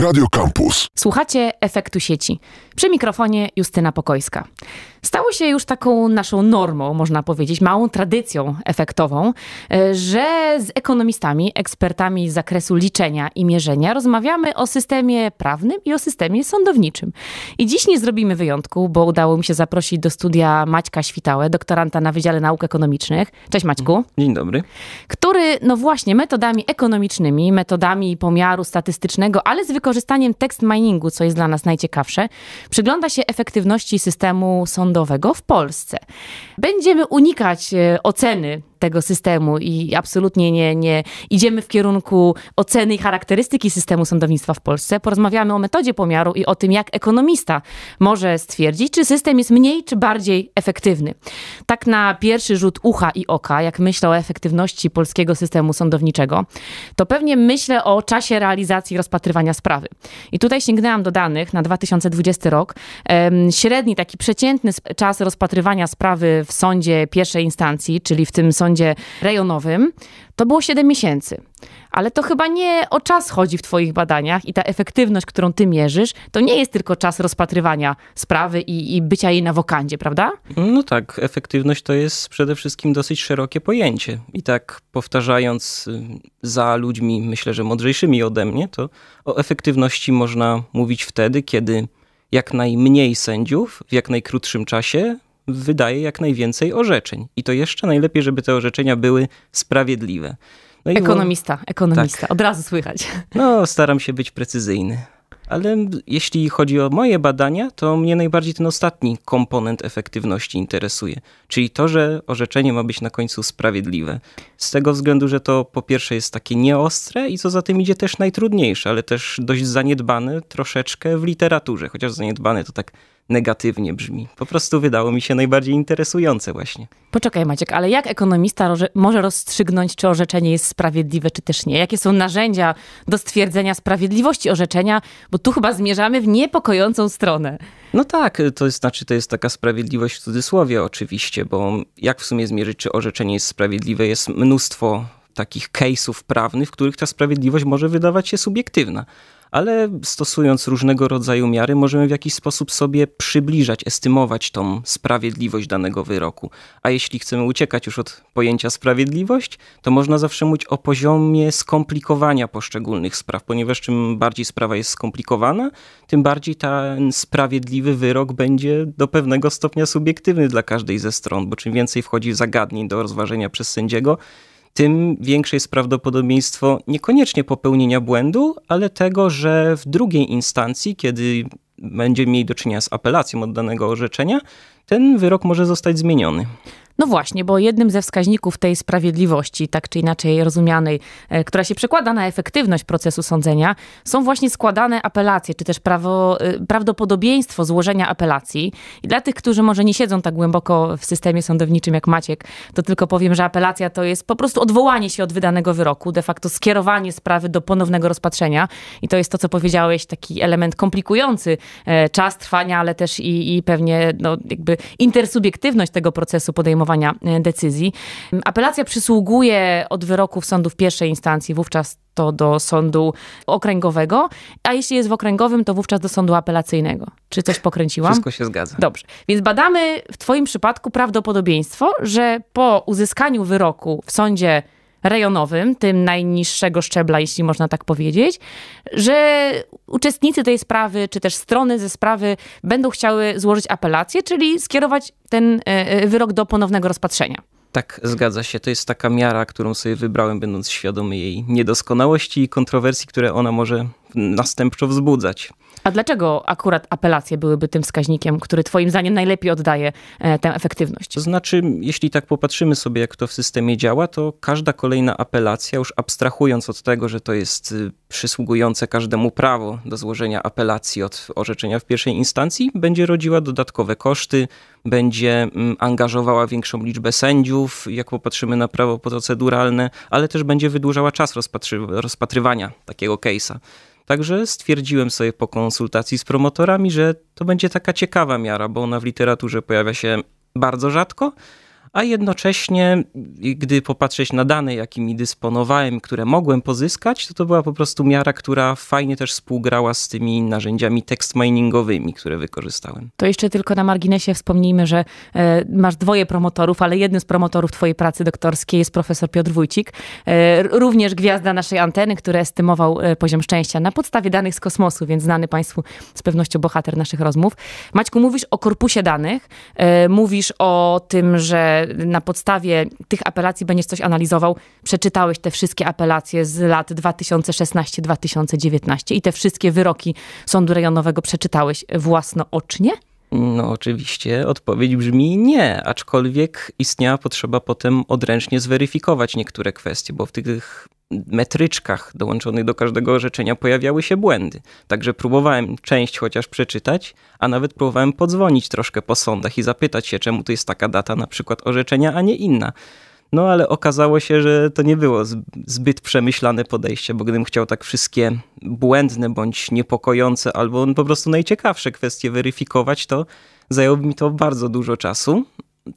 Radio Campus. Słuchacie efektu sieci. Przy mikrofonie Justyna Pokojska. Stało się już taką naszą normą, można powiedzieć, małą tradycją efektową, e, że z ekonomistami, ekspertami z zakresu liczenia i mierzenia rozmawiamy o systemie prawnym i o systemie sądowniczym. I dziś nie zrobimy wyjątku, bo udało mi się zaprosić do studia Maćka Świtałę, doktoranta na Wydziale Nauk Ekonomicznych. Cześć Maćku. Mhm. Dzień dobry. Który, no właśnie, metodami ekonomicznymi, metodami pomiaru statystycznego, ale z wykorzystaniem wykorzystaniem tekst miningu, co jest dla nas najciekawsze, przygląda się efektywności systemu sądowego w Polsce. Będziemy unikać e, oceny tego systemu i absolutnie nie, nie idziemy w kierunku oceny i charakterystyki systemu sądownictwa w Polsce. Porozmawiamy o metodzie pomiaru i o tym, jak ekonomista może stwierdzić, czy system jest mniej czy bardziej efektywny. Tak na pierwszy rzut ucha i oka, jak myślę o efektywności polskiego systemu sądowniczego, to pewnie myślę o czasie realizacji rozpatrywania sprawy. I tutaj sięgnęłam do danych na 2020 rok. Średni, taki przeciętny czas rozpatrywania sprawy w sądzie pierwszej instancji, czyli w tym sądzie, sądzie rejonowym, to było 7 miesięcy. Ale to chyba nie o czas chodzi w Twoich badaniach i ta efektywność, którą Ty mierzysz, to nie jest tylko czas rozpatrywania sprawy i, i bycia jej na wokandzie, prawda? No tak, efektywność to jest przede wszystkim dosyć szerokie pojęcie. I tak powtarzając y, za ludźmi, myślę, że mądrzejszymi ode mnie, to o efektywności można mówić wtedy, kiedy jak najmniej sędziów w jak najkrótszym czasie wydaje jak najwięcej orzeczeń. I to jeszcze najlepiej, żeby te orzeczenia były sprawiedliwe. No ekonomista, ekonomista, tak. od razu słychać. No, staram się być precyzyjny. Ale jeśli chodzi o moje badania, to mnie najbardziej ten ostatni komponent efektywności interesuje, czyli to, że orzeczenie ma być na końcu sprawiedliwe. Z tego względu, że to po pierwsze jest takie nieostre i co za tym idzie też najtrudniejsze, ale też dość zaniedbane troszeczkę w literaturze, chociaż zaniedbane to tak negatywnie brzmi. Po prostu wydało mi się najbardziej interesujące właśnie. Poczekaj Maciek, ale jak ekonomista może rozstrzygnąć, czy orzeczenie jest sprawiedliwe, czy też nie? Jakie są narzędzia do stwierdzenia sprawiedliwości orzeczenia? Bo tu chyba zmierzamy w niepokojącą stronę. No tak, to znaczy to jest taka sprawiedliwość w cudzysłowie oczywiście, bo jak w sumie zmierzyć, czy orzeczenie jest sprawiedliwe? Jest mnóstwo takich case'ów prawnych, w których ta sprawiedliwość może wydawać się subiektywna ale stosując różnego rodzaju miary, możemy w jakiś sposób sobie przybliżać, estymować tą sprawiedliwość danego wyroku. A jeśli chcemy uciekać już od pojęcia sprawiedliwość, to można zawsze mówić o poziomie skomplikowania poszczególnych spraw, ponieważ czym bardziej sprawa jest skomplikowana, tym bardziej ten sprawiedliwy wyrok będzie do pewnego stopnia subiektywny dla każdej ze stron, bo czym więcej wchodzi zagadnień do rozważenia przez sędziego, tym większe jest prawdopodobieństwo niekoniecznie popełnienia błędu, ale tego, że w drugiej instancji, kiedy będziemy mieli do czynienia z apelacją od danego orzeczenia, ten wyrok może zostać zmieniony. No właśnie, bo jednym ze wskaźników tej sprawiedliwości, tak czy inaczej rozumianej, e, która się przekłada na efektywność procesu sądzenia, są właśnie składane apelacje, czy też prawo, e, prawdopodobieństwo złożenia apelacji. I dla tych, którzy może nie siedzą tak głęboko w systemie sądowniczym jak Maciek, to tylko powiem, że apelacja to jest po prostu odwołanie się od wydanego wyroku, de facto skierowanie sprawy do ponownego rozpatrzenia. I to jest to, co powiedziałeś, taki element komplikujący e, czas trwania, ale też i, i pewnie no, jakby intersubiektywność tego procesu podejmowania e, decyzji. Mm, apelacja przysługuje od wyroków sądów pierwszej instancji, wówczas to do sądu okręgowego, a jeśli jest w okręgowym, to wówczas do sądu apelacyjnego. Czy coś pokręciłam? Wszystko się zgadza. Dobrze. Więc badamy w Twoim przypadku prawdopodobieństwo, że po uzyskaniu wyroku w sądzie rejonowym, tym najniższego szczebla, jeśli można tak powiedzieć, że uczestnicy tej sprawy, czy też strony ze sprawy będą chciały złożyć apelację, czyli skierować ten e, e, wyrok do ponownego rozpatrzenia. Tak, zgadza się. To jest taka miara, którą sobie wybrałem, będąc świadomy jej niedoskonałości i kontrowersji, które ona może następczo wzbudzać. A dlaczego akurat apelacje byłyby tym wskaźnikiem, który Twoim zdaniem najlepiej oddaje e, tę efektywność? To znaczy, jeśli tak popatrzymy sobie, jak to w systemie działa, to każda kolejna apelacja, już abstrahując od tego, że to jest y, przysługujące każdemu prawo do złożenia apelacji od orzeczenia w pierwszej instancji, będzie rodziła dodatkowe koszty, będzie mm, angażowała większą liczbę sędziów, jak popatrzymy na prawo proceduralne, ale też będzie wydłużała czas rozpatry rozpatrywania takiego case'a. Także stwierdziłem sobie po konsultacji z promotorami, że to będzie taka ciekawa miara, bo ona w literaturze pojawia się bardzo rzadko, a jednocześnie, gdy popatrzeć na dane, jakimi dysponowałem, które mogłem pozyskać, to to była po prostu miara, która fajnie też współgrała z tymi narzędziami tekst miningowymi, które wykorzystałem. To jeszcze tylko na marginesie wspomnijmy, że e, masz dwoje promotorów, ale jednym z promotorów twojej pracy doktorskiej jest profesor Piotr Wójcik, e, również gwiazda naszej anteny, który estymował e, poziom szczęścia na podstawie danych z kosmosu, więc znany państwu z pewnością bohater naszych rozmów. Maćku, mówisz o korpusie danych, mówisz o tym, że na podstawie tych apelacji będziesz coś analizował. Przeczytałeś te wszystkie apelacje z lat 2016-2019 i te wszystkie wyroki Sądu Rejonowego przeczytałeś własnoocznie? No, oczywiście odpowiedź brzmi nie, aczkolwiek istniała potrzeba potem odręcznie zweryfikować niektóre kwestie, bo w tych metryczkach dołączonych do każdego orzeczenia pojawiały się błędy. Także próbowałem część chociaż przeczytać, a nawet próbowałem podzwonić troszkę po sądach i zapytać się, czemu to jest taka data na przykład orzeczenia, a nie inna. No ale okazało się, że to nie było zbyt przemyślane podejście, bo gdybym chciał tak wszystkie błędne bądź niepokojące albo po prostu najciekawsze kwestie weryfikować, to zajęłoby mi to bardzo dużo czasu.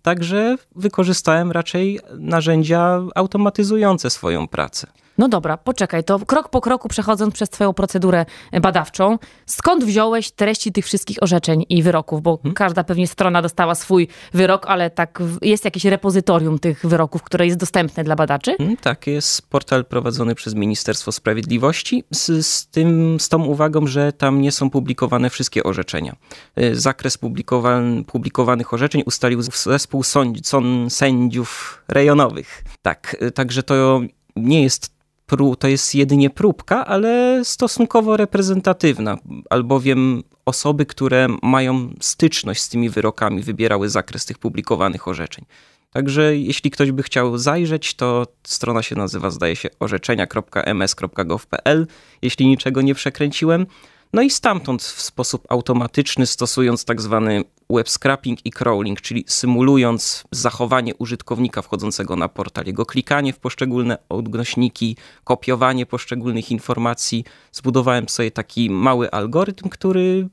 Także wykorzystałem raczej narzędzia automatyzujące swoją pracę. No dobra, poczekaj, to krok po kroku przechodząc przez Twoją procedurę badawczą, skąd wziąłeś treści tych wszystkich orzeczeń i wyroków? Bo hmm? każda pewnie strona dostała swój wyrok, ale tak jest jakieś repozytorium tych wyroków, które jest dostępne dla badaczy? Hmm, tak, jest portal prowadzony przez Ministerstwo Sprawiedliwości z, z, tym, z tą uwagą, że tam nie są publikowane wszystkie orzeczenia. Y, zakres publikowan, publikowanych orzeczeń ustalił zespół sąd, sąd, sędziów rejonowych. Tak, y, także to nie jest pró- to jest jedynie próbka, ale stosunkowo reprezentatywna, albowiem osoby, które mają styczność z tymi wyrokami, wybierały zakres tych publikowanych orzeczeń. Także jeśli ktoś by chciał zajrzeć, to strona się nazywa, zdaje się, orzeczenia.ms.gov.pl, jeśli niczego nie przekręciłem. No i stamtąd w sposób automatyczny, stosując tak zwany web scrapping i crawling, czyli symulując zachowanie użytkownika wchodzącego na portal, jego klikanie w poszczególne odnośniki, kopiowanie poszczególnych informacji, zbudowałem sobie taki mały algorytm, który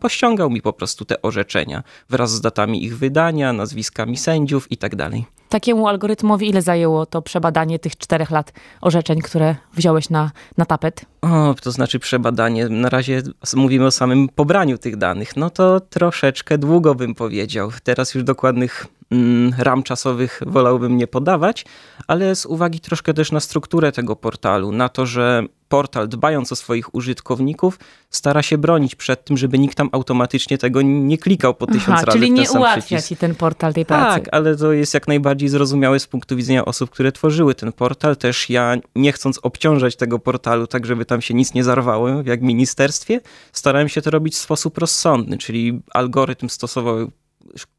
pościągał mi po prostu te orzeczenia wraz z datami ich wydania, nazwiskami sędziów i tak dalej. Takiemu algorytmowi ile zajęło to przebadanie tych czterech lat orzeczeń, które wziąłeś na, na tapet? O, to znaczy przebadanie, na razie mówimy o samym pobraniu tych danych. No to troszeczkę długo bym powiedział. Teraz już dokładnych Mm, ram czasowych wolałbym nie podawać, ale z uwagi troszkę też na strukturę tego portalu, na to, że portal dbając o swoich użytkowników stara się bronić przed tym, żeby nikt tam automatycznie tego nie klikał po tysiąc Aha, razy. Czyli nie ułatwia przycisk. ci ten portal tej pracy. Tak, ale to jest jak najbardziej zrozumiałe z punktu widzenia osób, które tworzyły ten portal. Też ja nie chcąc obciążać tego portalu tak, żeby tam się nic nie zarwało, jak ministerstwie, starałem się to robić w sposób rozsądny, czyli algorytm stosował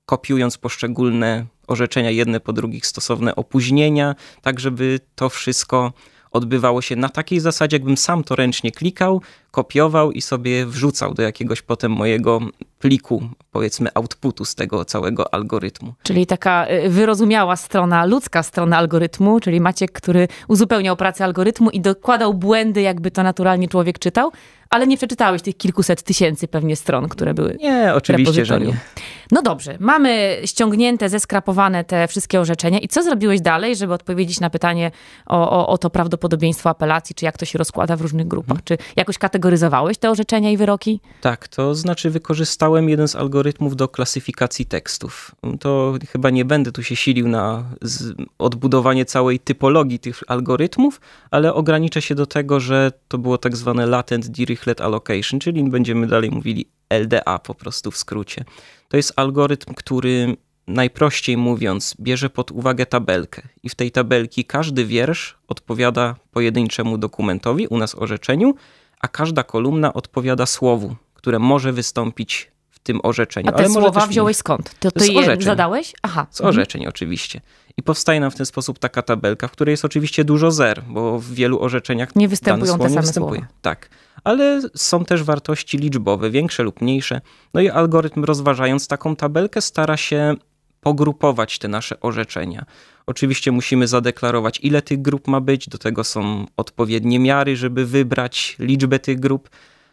kopiując poszczególne orzeczenia jedne po drugich, stosowne opóźnienia, tak żeby to wszystko odbywało się na takiej zasadzie, jakbym sam to ręcznie klikał, kopiował i sobie wrzucał do jakiegoś potem mojego pliku, powiedzmy, outputu z tego całego algorytmu. Czyli taka y, wyrozumiała strona, ludzka strona algorytmu, czyli Maciek, który uzupełniał pracę algorytmu i dokładał błędy, jakby to naturalnie człowiek czytał, ale nie przeczytałeś tych kilkuset tysięcy pewnie stron, które były nie, oczywiście, że nie. No dobrze, mamy ściągnięte, zeskrapowane te wszystkie orzeczenia i co zrobiłeś dalej, żeby odpowiedzieć na pytanie o, o, o to prawdopodobieństwo apelacji, czy jak to się rozkłada w różnych grupach, hmm. czy jakoś kategoryzować kategoryzowałeś te orzeczenia i wyroki? Tak, to znaczy wykorzystałem jeden z algorytmów do klasyfikacji tekstów. To chyba nie będę tu się silił na odbudowanie całej typologii tych algorytmów, ale ograniczę się do tego, że to było tak zwane latent dirichlet allocation, czyli będziemy dalej mówili LDA po prostu w skrócie. To jest algorytm, który najprościej mówiąc, bierze pod uwagę tabelkę i w tej tabelki każdy wiersz odpowiada pojedynczemu dokumentowi, u nas orzeczeniu, a każda kolumna odpowiada słowu, które może wystąpić w tym orzeczeniu. A te Ale słowa wziąłeś skąd? To ty je orzeczeń. zadałeś? Aha. Z orzeczeń mhm. oczywiście. I powstaje nam w ten sposób taka tabelka, w której jest oczywiście dużo zer, bo w wielu orzeczeniach nie występują słowo te same występuje. słowa. Tak. Ale są też wartości liczbowe, większe lub mniejsze. No i algorytm rozważając taką tabelkę stara się pogrupować te nasze orzeczenia. Oczywiście musimy zadeklarować, ile tych grup ma być, do tego są odpowiednie miary, żeby wybrać liczbę tych grup.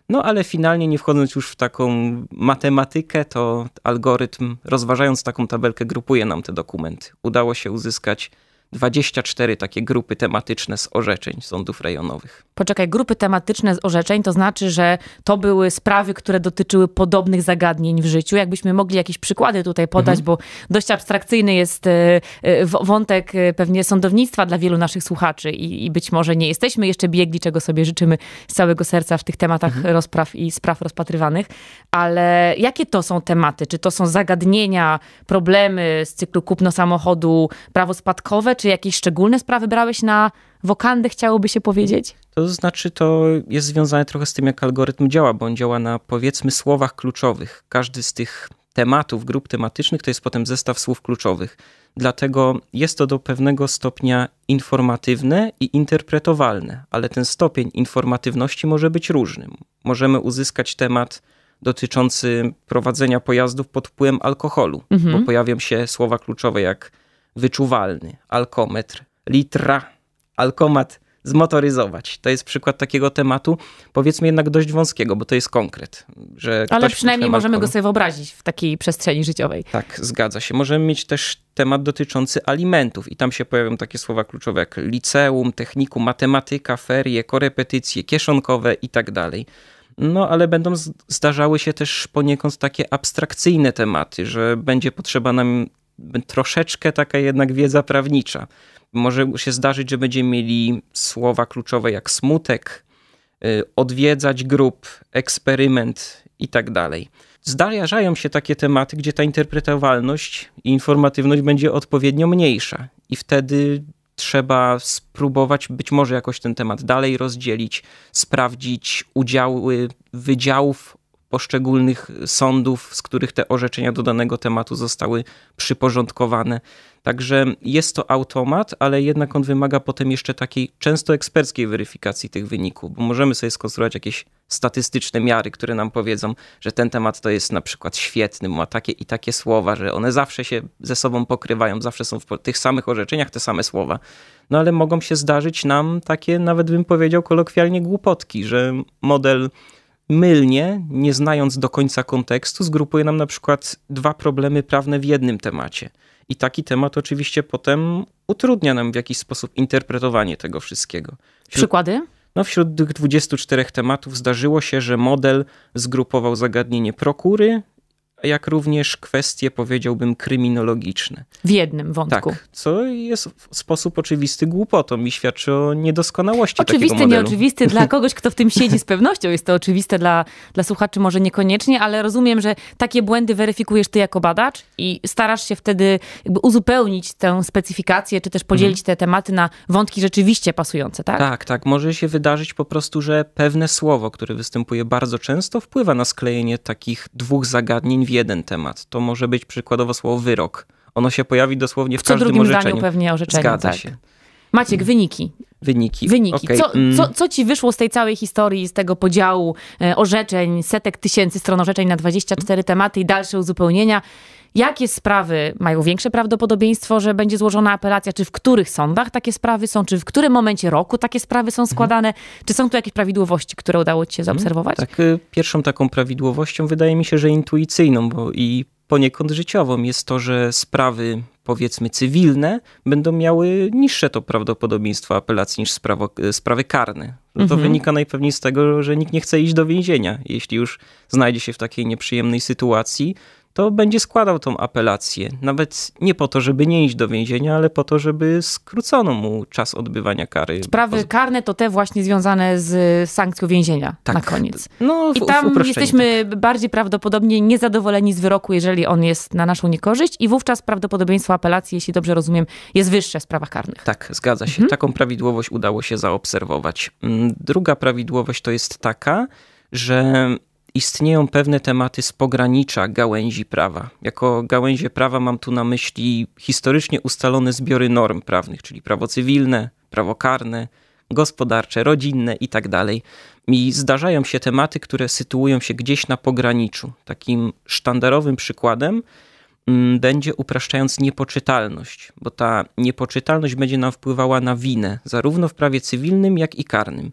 No ale finalnie, nie wchodząc już w taką matematykę, to algorytm, rozważając taką tabelkę, grupuje nam te dokumenty. Udało się uzyskać 24 takie grupy tematyczne z orzeczeń sądów rejonowych. Poczekaj, grupy tematyczne z orzeczeń to znaczy, że to były sprawy, które dotyczyły podobnych zagadnień w życiu. Jakbyśmy mogli jakieś przykłady tutaj podać, mhm. bo dość abstrakcyjny jest e, e, wątek e, pewnie sądownictwa dla wielu naszych słuchaczy i, i być może nie jesteśmy jeszcze biegli, czego sobie życzymy z całego serca w tych tematach mhm. rozpraw i spraw rozpatrywanych, ale jakie to są tematy? Czy to są zagadnienia, problemy z cyklu kupno samochodu, prawo spadkowe, czy jakieś szczególne sprawy brałeś na wokandę, chciałoby się powiedzieć? To znaczy, to jest związane trochę z tym, jak algorytm działa, bo on działa na powiedzmy słowach kluczowych. Każdy z tych tematów, grup tematycznych to jest potem zestaw słów kluczowych. Dlatego jest to do pewnego stopnia informatywne i interpretowalne, ale ten stopień informatywności może być różny. Możemy uzyskać temat dotyczący prowadzenia pojazdów pod wpływem alkoholu, mhm. bo pojawią się słowa kluczowe jak wyczuwalny, alkometr, litra, alkomat zmotoryzować. To jest przykład takiego tematu, powiedzmy jednak dość wąskiego, bo to jest konkret. Że Ale przynajmniej możemy alkohol. go sobie wyobrazić w takiej przestrzeni życiowej. Tak, zgadza się. Możemy mieć też temat dotyczący alimentów i tam się pojawią takie słowa kluczowe jak liceum, technikum, matematyka, ferie, korepetycje kieszonkowe i tak dalej. No, ale będą zdarzały się też poniekąd takie abstrakcyjne tematy, że będzie potrzeba nam troszeczkę taka jednak wiedza prawnicza. Może się zdarzyć, że będziemy mieli słowa kluczowe jak smutek, y, odwiedzać grup, eksperyment i tak dalej. Zdarzają się takie tematy, gdzie ta interpretowalność i informatywność będzie odpowiednio mniejsza, i wtedy trzeba spróbować być może jakoś ten temat dalej rozdzielić, sprawdzić udziały wydziałów poszczególnych sądów, z których te orzeczenia do danego tematu zostały przyporządkowane. Także jest to automat, ale jednak on wymaga potem jeszcze takiej często eksperckiej weryfikacji tych wyników, bo możemy sobie skonstruować jakieś statystyczne miary, które nam powiedzą, że ten temat to jest na przykład świetny, ma takie i takie słowa, że one zawsze się ze sobą pokrywają, zawsze są w tych samych orzeczeniach te same słowa. No ale mogą się zdarzyć nam takie, nawet bym powiedział kolokwialnie, głupotki, że model mylnie, nie znając do końca kontekstu, zgrupuje nam na przykład dwa problemy prawne w jednym temacie. I taki temat oczywiście potem utrudnia nam w jakiś sposób interpretowanie tego wszystkiego. Wśród, Przykłady? No, wśród tych 24 tematów zdarzyło się, że model zgrupował zagadnienie prokury jak również kwestie, powiedziałbym, kryminologiczne. W jednym wątku. Tak, co jest w sposób oczywisty głupotą i świadczy o niedoskonałości Oczywisty, takiego modelu. nieoczywisty dla kogoś, kto w tym siedzi z pewnością. Jest to oczywiste dla, dla słuchaczy może niekoniecznie, ale rozumiem, że takie błędy weryfikujesz ty jako badacz i starasz się wtedy jakby uzupełnić tę specyfikację, czy też mhm. podzielić te tematy na wątki rzeczywiście pasujące, tak? Tak, tak. Może się wydarzyć po prostu, że pewne słowo, które występuje bardzo często, wpływa na sklejenie takich dwóch zagadnień w jeden temat. To może być przykładowo słowo wyrok. Ono się pojawi dosłownie w, w każdym orzeczeniu. W drugim zdaniu pewnie orzeczeniu, Zgadza tak. się. Maciek, wyniki. Wyniki. Wyniki. Okay. Co, mm. co, co ci wyszło z tej całej historii, z tego podziału e, orzeczeń, setek tysięcy stron orzeczeń na 24 tematy i dalsze uzupełnienia? Jakie sprawy mają większe prawdopodobieństwo, że będzie złożona apelacja? Czy w których sądach takie sprawy są? Czy w którym momencie roku takie sprawy są mhm. składane? Czy są tu jakieś prawidłowości, które udało Ci się mhm. zaobserwować? Tak, y, pierwszą taką prawidłowością wydaje mi się, że intuicyjną, bo i poniekąd życiową jest to, że sprawy powiedzmy cywilne będą miały niższe to prawdopodobieństwo apelacji niż sprawo, sprawy karne. No to mhm. wynika najpewniej z tego, że nikt nie chce iść do więzienia. Jeśli już znajdzie się w takiej nieprzyjemnej sytuacji, to będzie składał tą apelację. Nawet nie po to, żeby nie iść do więzienia, ale po to, żeby skrócono mu czas odbywania kary. Sprawy karne to te właśnie związane z sankcją więzienia tak. na koniec. No, w, I tam jesteśmy tak. bardziej prawdopodobnie niezadowoleni z wyroku, jeżeli on jest na naszą niekorzyść i wówczas prawdopodobieństwo apelacji, jeśli dobrze rozumiem, jest wyższe w sprawach karnych. Tak, zgadza się. Mhm. Taką prawidłowość udało się zaobserwować. Mm, druga prawidłowość to jest taka, że istnieją pewne tematy z pogranicza gałęzi prawa. Jako gałęzie prawa mam tu na myśli historycznie ustalone zbiory norm prawnych, czyli prawo cywilne, prawo karne, gospodarcze, rodzinne itd. Tak I zdarzają się tematy, które sytuują się gdzieś na pograniczu. Takim sztandarowym przykładem mm, będzie upraszczając niepoczytalność, bo ta niepoczytalność będzie nam wpływała na winę, zarówno w prawie cywilnym, jak i karnym.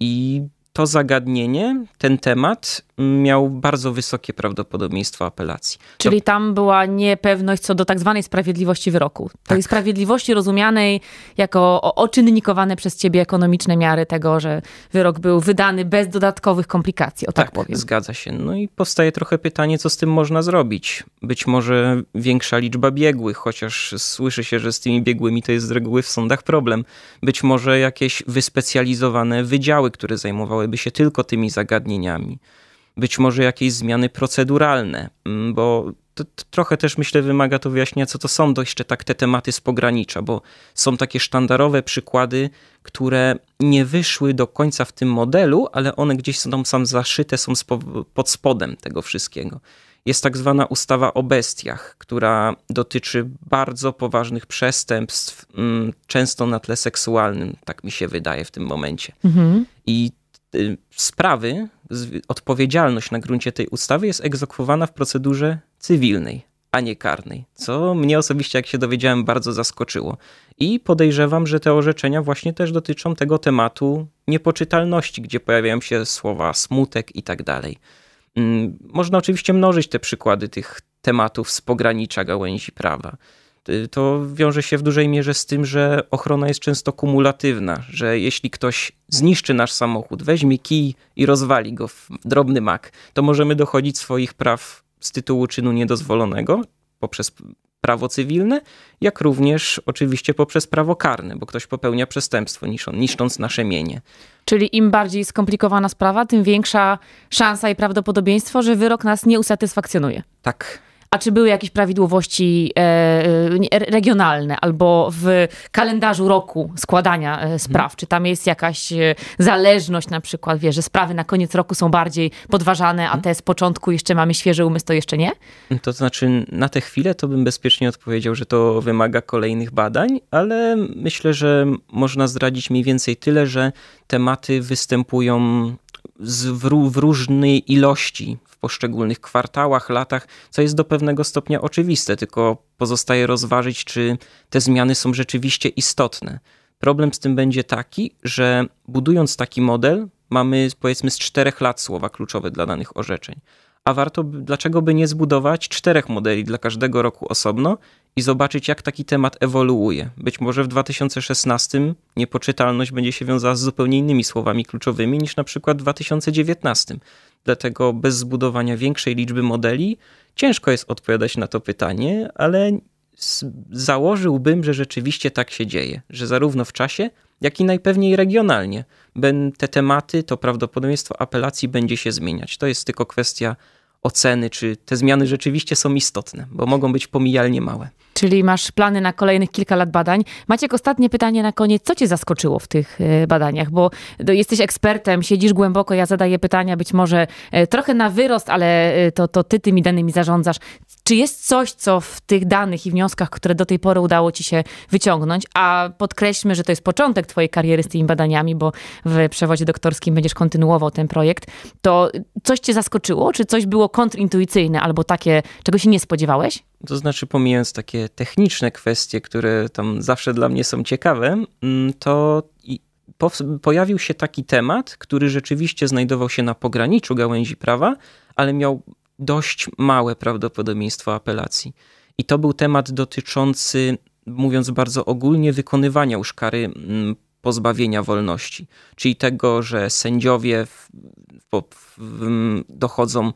I to zagadnienie, ten temat miał bardzo wysokie prawdopodobieństwo apelacji. Czyli to... tam była niepewność co do tak zwanej sprawiedliwości wyroku. Tej tak. sprawiedliwości rozumianej jako oczynnikowane przez ciebie ekonomiczne miary tego, że wyrok był wydany bez dodatkowych komplikacji, o tak, tak powiem. zgadza się. No i powstaje trochę pytanie, co z tym można zrobić. Być może większa liczba biegłych, chociaż słyszy się, że z tymi biegłymi to jest z reguły w sądach problem. Być może jakieś wyspecjalizowane wydziały, które zajmowałyby się tylko tymi zagadnieniami być może jakieś zmiany proceduralne, mm, bo to, to trochę też myślę wymaga to wyjaśnienia, co to są jeszcze tak te tematy z pogranicza, bo są takie sztandarowe przykłady, które nie wyszły do końca w tym modelu, ale one gdzieś są sam zaszyte, są spo, pod spodem tego wszystkiego. Jest tak zwana ustawa o bestiach, która dotyczy bardzo poważnych przestępstw, mm, często na tle seksualnym, tak mi się wydaje w tym momencie. Mhm. I y, sprawy odpowiedzialność na gruncie tej ustawy jest egzekwowana w procedurze cywilnej, a nie karnej, co mnie osobiście, jak się dowiedziałem, bardzo zaskoczyło. I podejrzewam, że te orzeczenia właśnie też dotyczą tego tematu niepoczytalności, gdzie pojawiają się słowa smutek i tak dalej. Mm, można oczywiście mnożyć te przykłady tych tematów z pogranicza gałęzi prawa. Y, to wiąże się w dużej mierze z tym, że ochrona jest często kumulatywna, że jeśli ktoś zniszczy nasz samochód, weźmie kij i rozwali go w drobny mak, to możemy dochodzić swoich praw z tytułu czynu niedozwolonego poprzez prawo cywilne, jak również oczywiście poprzez prawo karne, bo ktoś popełnia przestępstwo niszcząc nasze mienie. Czyli im bardziej skomplikowana sprawa, tym większa szansa i prawdopodobieństwo, że wyrok nas nie usatysfakcjonuje. Tak. A czy były jakieś prawidłowości e, e regionalne albo w kalendarzu roku składania e, mhm. spraw? Czy tam jest jakaś e, zależność na przykład, wie, że sprawy na koniec roku są bardziej podważane, a mhm. te z początku jeszcze mamy świeży umysł, to jeszcze nie? To znaczy na tę chwilę to bym bezpiecznie odpowiedział, że to wymaga kolejnych badań, ale myślę, że można zdradzić mniej więcej tyle, że tematy występują w, różnej ilości poszczególnych kwartałach, latach, co jest do pewnego stopnia oczywiste, tylko pozostaje rozważyć, czy te zmiany są rzeczywiście istotne. Problem z tym będzie taki, że budując taki model, mamy powiedzmy z czterech lat słowa kluczowe dla danych orzeczeń. A warto, dlaczego by nie zbudować czterech modeli dla każdego roku osobno i zobaczyć, jak taki temat ewoluuje. Być może w 2016 niepoczytalność będzie się wiązała z zupełnie innymi słowami kluczowymi niż na przykład w 2019. Dlatego bez zbudowania większej liczby modeli ciężko jest odpowiadać na to pytanie, ale założyłbym, że rzeczywiście tak się dzieje, że zarówno w czasie, jak i najpewniej regionalnie te tematy, to prawdopodobieństwo apelacji będzie się zmieniać. To jest tylko kwestia oceny, czy te zmiany rzeczywiście są istotne, bo mogą być pomijalnie małe. Czyli masz plany na kolejnych kilka lat badań. Maciek, ostatnie pytanie na koniec. Co cię zaskoczyło w tych e, badaniach? Bo e, jesteś ekspertem, siedzisz głęboko, ja zadaję pytania, być może e, trochę na wyrost, ale to, to ty tymi danymi zarządzasz. Czy jest coś, co w tych danych i wnioskach, które do tej pory udało ci się wyciągnąć, a podkreślmy, że to jest początek twojej kariery z tymi badaniami, bo w przewodzie doktorskim będziesz kontynuował ten projekt, to coś cię zaskoczyło? Czy coś było kontrintuicyjne albo takie, czego się nie spodziewałeś? To znaczy, pomijając takie techniczne kwestie, które tam zawsze dla mnie są ciekawe, mm, to pojawił się taki temat, który rzeczywiście znajdował się na pograniczu gałęzi prawa, ale miał dość małe prawdopodobieństwo apelacji. I to był temat dotyczący, mówiąc bardzo ogólnie, wykonywania już kary mm, pozbawienia wolności, czyli tego, że sędziowie w, w, w, dochodzą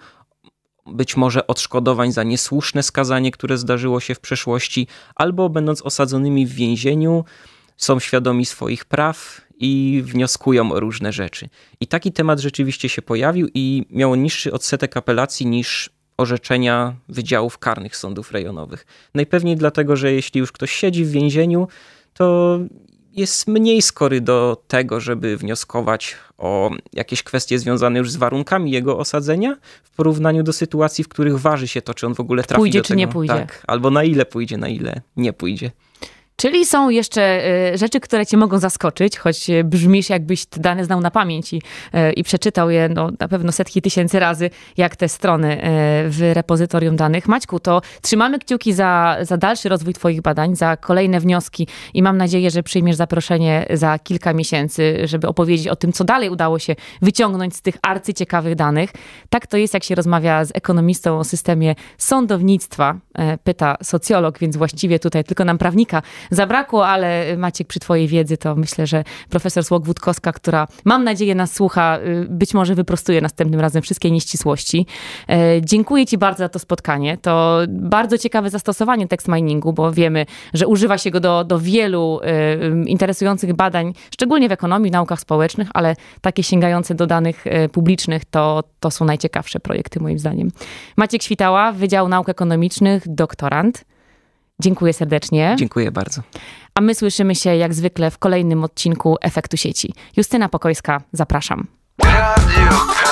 być może odszkodowań za niesłuszne skazanie, które zdarzyło się w przeszłości, albo będąc osadzonymi w więzieniu, są świadomi swoich praw i wnioskują o różne rzeczy. I taki temat rzeczywiście się pojawił i miał niższy odsetek apelacji niż orzeczenia wydziałów karnych sądów rejonowych. Najpewniej dlatego, że jeśli już ktoś siedzi w więzieniu, to jest mniej skory do tego, żeby wnioskować o jakieś kwestie związane już z warunkami jego osadzenia w porównaniu do sytuacji, w których waży się to, czy on w ogóle trafi pójdzie, do tego. Pójdzie czy nie pójdzie. Tak, albo na ile pójdzie, na ile nie pójdzie. Czyli są jeszcze e, rzeczy, które cię mogą zaskoczyć, choć e, brzmisz jakbyś te dane znał na pamięć i, e, i przeczytał je no, na pewno setki tysięcy razy, jak te strony w repozytorium danych. Maćku, to trzymamy kciuki za, za dalszy rozwój twoich badań, za kolejne wnioski i mam nadzieję, że przyjmiesz zaproszenie za kilka miesięcy, żeby opowiedzieć o tym, co dalej udało się wyciągnąć z tych arcyciekawych danych. Tak to jest, jak się rozmawia z ekonomistą o systemie sądownictwa, pyta socjolog, więc właściwie tutaj tylko nam prawnika zabrakło, ale y, Maciek, przy twojej wiedzy to myślę, że profesor Słogwódkowska, która mam nadzieję nas słucha, y, być może wyprostuje następnym razem wszystkie nieścisłości. E, dziękuję ci bardzo za to spotkanie. To bardzo ciekawe zastosowanie tekst miningu, bo wiemy, że używa się go do, do wielu y, interesujących badań, szczególnie w ekonomii, naukach społecznych, ale takie sięgające do danych publicznych to, to są najciekawsze projekty moim zdaniem. Maciek Świtała, Wydział Nauk Ekonomicznych, doktorant. Dziękuję serdecznie. Dziękuję bardzo. A my słyszymy się jak zwykle w kolejnym odcinku Efektu Sieci. Justyna Pokojska, zapraszam. Radio.